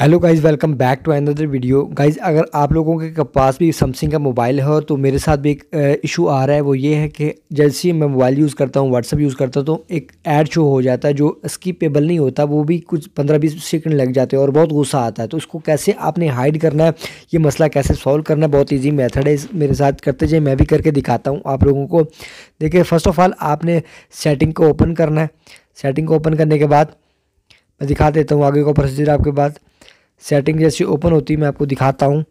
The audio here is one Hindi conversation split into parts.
hello guys welcome back to another video guys अगर आप लोगों के पास भी समसंग का मोबाइल है और तो मेरे साथ भी एक इशू आ रहा है वो ये है कि जैसे ही मैं मोबाइल यूज़ करता हूँ व्हाट्सअप यूज़ करता हूँ तो एक ऐड शो हो जाता है जो स्कीपेबल नहीं होता वो भी कुछ पंद्रह बीस सेकंड लग जाते हैं और बहुत गुस्सा आता है तो उसको कैसे आपने हाइड करना है ये मसला कैसे सॉल्व करना है बहुत ईजी मैथड है मेरे साथ करते जाए मैं भी करके दिखाता हूँ आप लोगों को देखिए फ़र्स्ट ऑफ़ ऑल आपने सेटिंग को ओपन करना है सेटिंग को ओपन करने के बाद मैं दिखा देता हूँ आगे का प्रोसीजर आपके बाद सेटिंग जैसे ओपन होती है मैं आपको दिखाता हूँ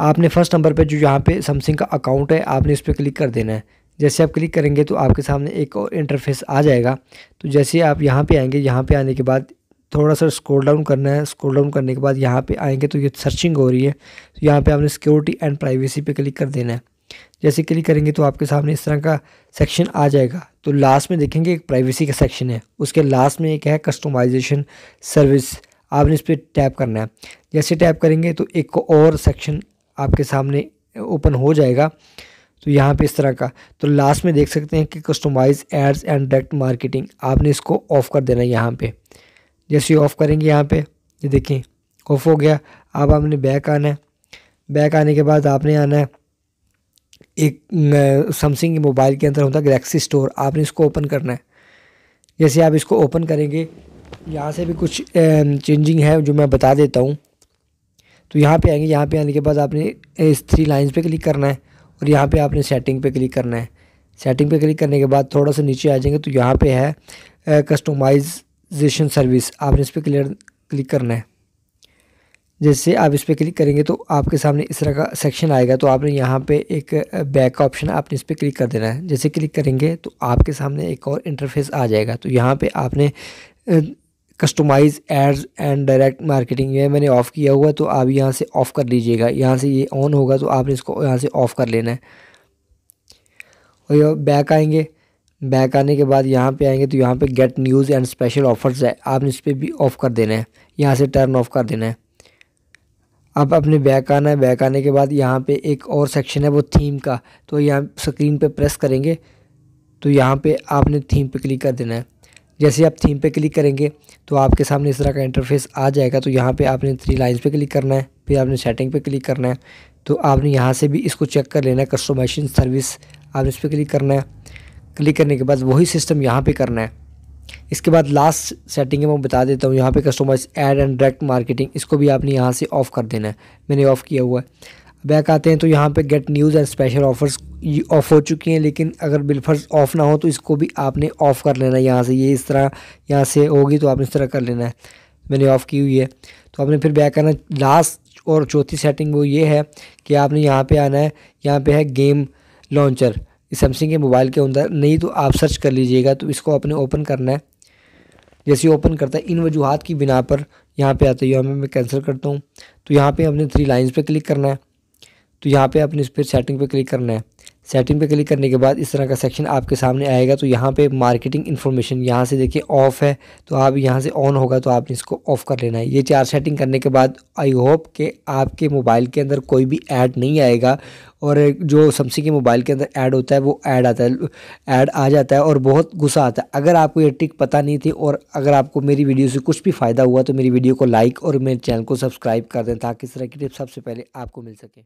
आपने फर्स्ट नंबर पे जो यहाँ पे समसंग का अकाउंट है आपने इस पर क्लिक कर देना है जैसे आप क्लिक करेंगे तो आपके सामने एक और इंटरफेस आ जाएगा तो जैसे आप यहाँ पे आएंगे यहाँ पे आने के बाद थोड़ा सा स्क्रॉल डाउन करना है स्क्रॉल डाउन करने के बाद यहाँ पे आएंगे तो ये सर्चिंग हो रही है तो यहाँ पे आपने सिक्योरिटी एंड प्राइवेसी पे क्लिक कर देना है जैसे क्लिक करेंगे तो आपके सामने इस तरह का सेक्शन आ जाएगा तो लास्ट में देखेंगे एक प्राइवेसी का सेक्शन है उसके लास्ट में एक है कस्टमाइजेशन सर्विस आपने इस पर टैप करना है जैसे टैप करेंगे तो एक और सेक्शन आपके सामने ओपन हो जाएगा तो यहाँ पे इस तरह का तो लास्ट में देख सकते हैं कि customise ads and direct marketing आपने इसको ऑफ़ कर देना है यहाँ पर जैसे ऑफ़ करेंगे यहाँ पे ये देखें ऑफ़ हो गया अब आपने बैक आना है बैक आने के बाद आपने आना है एक समसंग के मोबाइल के अंदर होता है गलेक्सी स्टोर आपने इसको ओपन करना है जैसे आप इसको ओपन करेंगे यहाँ से भी कुछ चेंजिंग है जो मैं बता देता हूँ तो यहाँ पे आएंगे यहाँ पे आने के बाद आपने इस थ्री लाइंस पे क्लिक करना है और यहाँ पे आपने सेटिंग पे क्लिक करना है सेटिंग पे क्लिक करने के बाद थोड़ा सा नीचे आ जाएंगे तो यहाँ पे है कस्टमाइजेशन सर्विस आपने इस पर क्लियर क्लिक करना है जैसे आप इस पर क्लिक करेंगे तो आपके सामने इस तरह का सेक्शन आएगा तो आपने यहाँ पे एक बैक ऑप्शन आपने इस पर क्लिक कर देना है जैसे क्लिक करेंगे तो आपके सामने एक और इंटरफेस आ जाएगा तो यहाँ पे आपने customise ads and direct marketing ये मैंने ऑफ़ किया हुआ तो आप यहाँ से ऑफ़ कर लीजिएगा यहाँ से ये ऑन होगा तो आपने इसको यहाँ से ऑफ़ कर लेना है और ये बैक आएंगे बैक आने के बाद यहाँ पे आएंगे तो यहाँ पे get news and special offers है आपने इस पर भी ऑफ़ कर देना है यहाँ से टर्न ऑफ़ कर देना है अब अपने बैक आना है बैक आने के बाद यहाँ पे एक और सेक्शन है वो थीम का तो यहाँ स्क्रीन पे प्रेस करेंगे तो यहाँ पे आपने थीम पे क्लिक कर देना है जैसे आप थीम पे क्लिक करेंगे तो आपके सामने इस तरह का इंटरफेस आ जाएगा तो यहाँ पे आपने थ्री लाइंस पे क्लिक करना है फिर आपने सेटिंग पे क्लिक करना है तो आपने यहाँ से भी इसको चेक कर लेना है कस्टमाइजेशन सर्विस आपने इस पर क्लिक करना है क्लिक करने के बाद वही सिस्टम यहाँ पर करना है इसके बाद लास्ट सेटिंग है मैं बता देता हूँ यहाँ पर customise ad and direct marketing इसको भी आपने यहाँ से ऑफ़ कर देना है मैंने ऑफ़ किया हुआ है बैक आते हैं तो यहाँ पे get news and special offers off हो चुकी हैं लेकिन अगर बिलफर्स ऑफ ना हो तो इसको भी आपने ऑफ़ कर लेना है यहाँ से ये इस तरह यहाँ से होगी तो आपने इस तरह कर लेना है मैंने ऑफ़ की हुई है तो आपने फिर बैक आना लास्ट और चौथी सेटिंग वो ये है कि आपने यहाँ पर आना है यहाँ पर है गेम लॉन्चर सैमसंग के मोबाइल के अंदर नहीं तो आप सर्च कर लीजिएगा तो इसको आपने ओपन करना है जैसे ओपन करता है इन वजूहत की बिना पर यहाँ पे आते हैं यहाँ मैं कैंसिल करता हूँ तो यहाँ पे हमने थ्री लाइंस पे क्लिक करना है तो यहाँ पे आपने पर सेटिंग पे क्लिक करना है सेटिंग पे क्लिक करने के बाद इस तरह का सेक्शन आपके सामने आएगा तो यहाँ पे मार्केटिंग इन्फॉर्मेशन यहाँ से देखिए ऑफ़ है तो आप यहाँ से ऑन होगा तो आपने इसको ऑफ़ कर लेना है ये चार सेटिंग करने के बाद आई होप कि आपके मोबाइल के अंदर कोई भी ऐड नहीं आएगा और जो समसी के मोबाइल के अंदर ऐड होता है वो ऐड आता है ऐड आ जाता है और बहुत गुस्सा आता है अगर आपको ये ट्रिक पता नहीं थी और अगर आपको मेरी वीडियो से कुछ भी फ़ायदा हुआ तो मेरी वीडियो को लाइक और मेरे चैनल को सब्सक्राइब कर दें ताकि इस तरह की टिप सबसे पहले आपको मिल सके